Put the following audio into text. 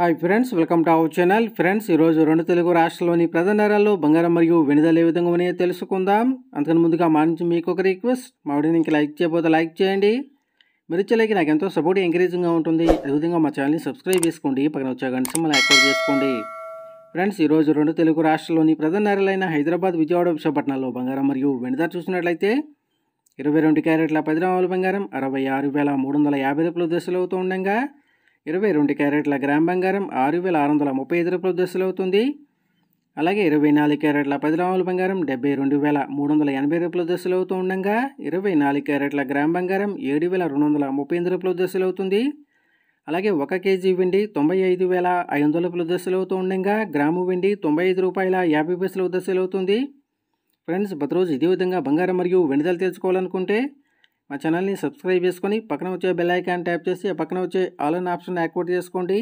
hi friends welcome to our channel friends ఈరోజు రెండు తెలుగు రాష్ట్రంలోని ప్రధాన నగరాల్లో బంగారం మరియు వెనుదల ఏ విధంగా ఉన్నాయో తెలుసుకుందాం అంతకు ముందుగా మా నుంచి మీకు ఒక రిక్వెస్ట్ మా ఇంకా లైక్ చేయబోతే లైక్ చేయండి మీరు ఇచ్చేలాగే నాకు ఎంతో సపోర్ట్ ఎంకరేజింగ్గా ఉంటుంది అదేవిధంగా మా ఛానల్ని సబ్స్క్రైబ్ చేసుకోండి పక్కన వచ్చే గంట సమ్మల్ని యాక్టివ్ చేసుకోండి ఫ్రెండ్స్ ఈరోజు రెండు తెలుగు రాష్ట్రాల్లోని ప్రధాన నగరాలైన హైదరాబాద్ విజయవాడ విశాఖపట్నంలో బంగారం మరియు వెనుదల చూసినట్లయితే ఇరవై రెండు క్యారెట్ల పది బంగారం అరవై ఆరు వేల మూడు వందల యాభై రూపాయలు దశలు అవుతూ ఉండగా ఇరవై రెండు క్యారెట్ల గ్రామ్ బంగారం ఆరు వేల ఆరు వందల ముప్పై ఐదు రూపాయలు అవుతుంది అలాగే ఇరవై నాలుగు క్యారెట్ల పది రామల బంగారం డెబ్బై రెండు వేల మూడు వందల ఎనభై రూపాయల దశలు అవుతూ ఉండగా ఇరవై నాలుగు క్యారెట్ల గ్రామ్ బంగారం ఏడు వేల రెండు వందల ముప్పై ఎనిమిది రూపాయల దశలు అవుతుంది అలాగే ఒక కేజీ వెండి తొంభై ఐదు వేల ఐదు వందల రూపాయల దశలు అవుతూ ఉండగా గ్రాము వెండి తొంభై ఐదు రూపాయల యాభై పైసలు దశలు అవుతుంది ఫ్రెండ్స్ ప్రతిరోజు ఇదే విధంగా బంగారం మరియు వెండి ధరలు తెలుసుకోవాలనుకుంటే మా ఛానల్ని సబ్స్క్రైబ్ చేసుకొని పక్కన వచ్చే బెల్ ఐకాన్ ట్యాప్ చేసి ఆ పక్కన వచ్చే ఆల్ ఆప్షన్ యాక్టివేట్ చేసుకోండి